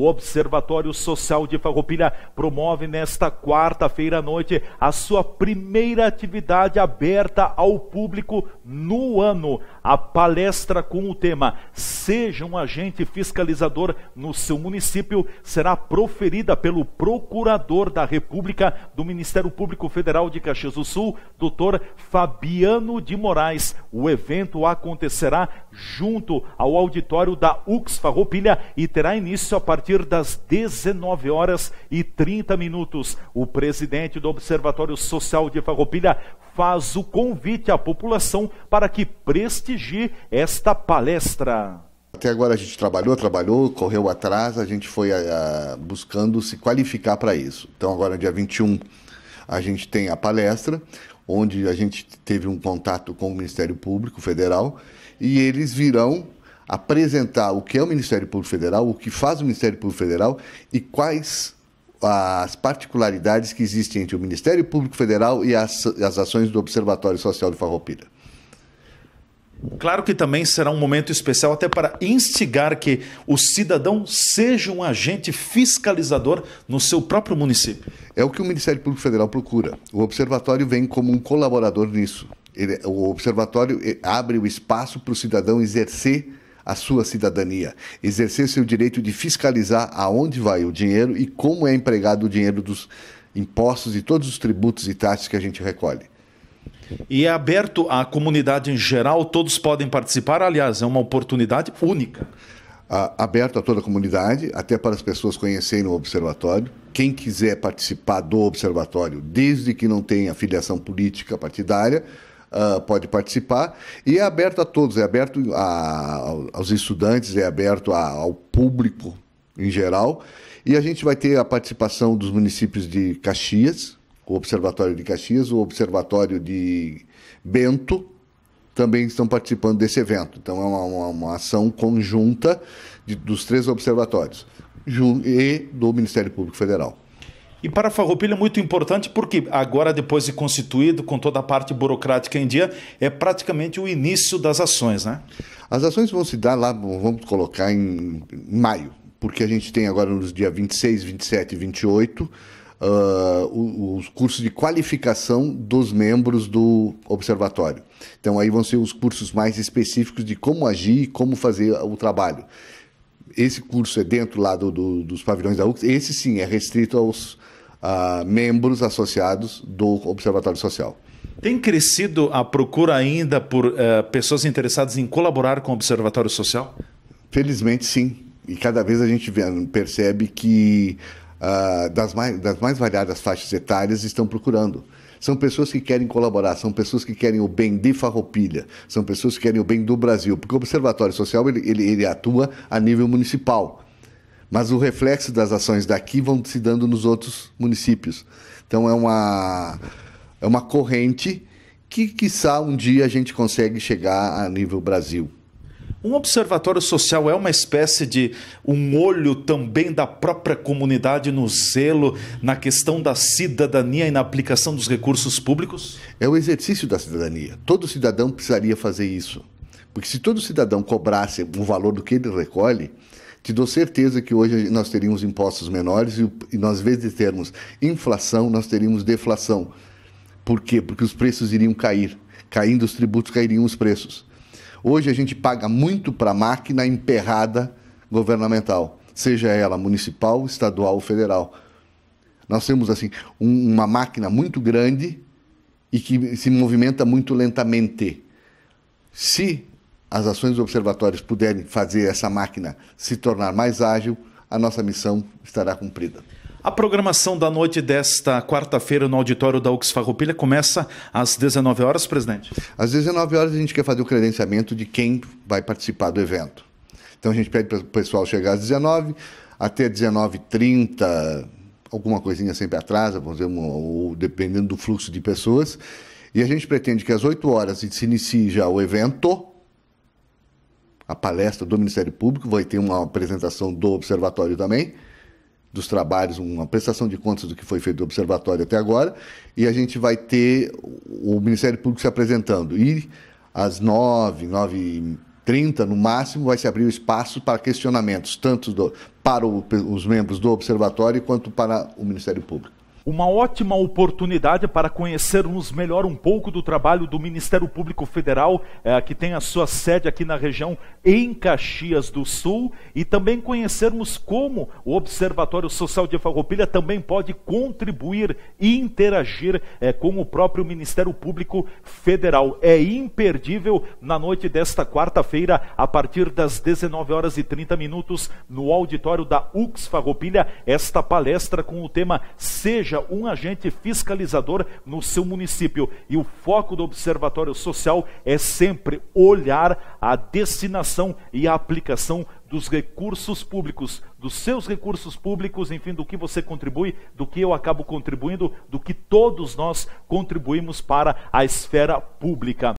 O Observatório Social de Farroupilha promove nesta quarta-feira à noite a sua primeira atividade aberta ao público no ano a palestra com o tema Seja um agente fiscalizador no seu município será proferida pelo Procurador da República do Ministério Público Federal de Caxias do Sul, Dr. Fabiano de Moraes. O evento acontecerá junto ao auditório da UX Farroupilha e terá início a partir das 19 horas e 30 minutos. O presidente do Observatório Social de Farroupilha faz o convite à população para que prestigie esta palestra. Até agora a gente trabalhou, trabalhou, correu atrás, a gente foi a, eh, a, buscando se qualificar para isso. Então, agora, dia 21, a gente tem a palestra, onde a gente teve um contato com o Ministério Público Federal e eles virão apresentar o que é o Ministério Público Federal, o que faz o Ministério Público Federal e quais as particularidades que existem entre o Ministério Público Federal e as, as ações do Observatório Social de Farroupilha. Claro que também será um momento especial até para instigar que o cidadão seja um agente fiscalizador no seu próprio município. É o que o Ministério Público Federal procura. O observatório vem como um colaborador nisso. Ele, o observatório eh, abre o espaço para o cidadão exercer a sua cidadania, exercer seu direito de fiscalizar aonde vai o dinheiro e como é empregado o dinheiro dos impostos e todos os tributos e taxas que a gente recolhe. E é aberto à comunidade em geral, todos podem participar, aliás, é uma oportunidade única. aberto a toda a comunidade, até para as pessoas conhecerem o observatório. Quem quiser participar do observatório, desde que não tenha filiação política partidária, uh, pode participar. E é aberto a todos, é aberto a, aos estudantes, é aberto a, ao público em geral. E a gente vai ter a participação dos municípios de Caxias, o Observatório de Caxias, o Observatório de Bento, também estão participando desse evento. Então é uma, uma, uma ação conjunta de, dos três observatórios e do Ministério Público Federal. E para a Farroupilha é muito importante porque agora, depois de constituído, com toda a parte burocrática em dia, é praticamente o início das ações, né? As ações vão se dar lá, vamos colocar em maio, porque a gente tem agora nos dias 26, 27 e 28 uh, ah, os cursos de qualificação dos membros do observatório. Então aí vão ser os cursos mais específicos de como agir e como fazer o trabalho esse curso é dentro lá do, do, dos pavilhões da UCS, esse sim é restrito aos membros associados do Observatório Social. Tem crescido a procura ainda por uh, pessoas interessadas em colaborar com o Observatório Social? Felizmente, sim. E cada vez a gente vê, percebe que uh, das, mais, das mais variadas faixas etárias estão procurando. São pessoas que querem colaborar, são pessoas que querem o bem de Farroupilha, são pessoas que querem o bem do Brasil, porque o Observatório Social ele, ele, ele atua a nível municipal, mas o reflexo das ações daqui vão se dando nos outros municípios. Então é uma, é uma corrente que, quiçá, um dia a gente consegue chegar a nível Brasil. Um observatório social é uma espécie de um olho também da própria comunidade no zelo, na questão da cidadania e na aplicação dos recursos públicos? É o exercício da cidadania. Todo cidadão precisaria fazer isso. Porque se todo cidadão cobrasse o valor do que ele recolhe, te dou certeza que hoje nós teríamos impostos menores e, nós, às vezes de termos inflação, nós teríamos deflação. Por quê? Porque os preços iriam cair. Caindo os tributos, cairiam os preços. Hoje a gente paga muito para a máquina emperrada governamental, seja ela municipal, estadual ou federal. Nós temos assim um, uma máquina muito grande e que se movimenta muito lentamente. Se as ações observatórias puderem fazer essa máquina se tornar mais ágil, a nossa missão estará cumprida. A programação da noite desta quarta-feira no auditório da UX começa às 19 horas, presidente? Às 19 horas a gente quer fazer o credenciamento de quem vai participar do evento. Então a gente pede para o pessoal chegar às 19 até 19h30, alguma coisinha sempre atrasa, vamos dizer, ou dependendo do fluxo de pessoas. E a gente pretende que às 8 horas se inicie já o evento, a palestra do Ministério Público, vai ter uma apresentação do Observatório também dos trabalhos, uma prestação de contas do que foi feito do observatório até agora, e a gente vai ter o Ministério Público se apresentando. E às nove, nove 30 trinta no máximo, vai se abrir o espaço para questionamentos, tanto do, para o, os membros do observatório quanto para o Ministério Público uma ótima oportunidade para conhecermos melhor um pouco do trabalho do Ministério Público Federal, eh, que tem a sua sede aqui na região em Caxias do Sul, e também conhecermos como o Observatório Social de Farroupilha também pode contribuir e interagir eh, com o próprio Ministério Público Federal. É imperdível na noite desta quarta-feira, a partir das 19 horas e 30 minutos, no auditório da UX Farroupilha, esta palestra com o tema Seja seja um agente fiscalizador no seu município. E o foco do Observatório Social é sempre olhar a destinação e a aplicação dos recursos públicos, dos seus recursos públicos, enfim, do que você contribui, do que eu acabo contribuindo, do que todos nós contribuímos para a esfera pública.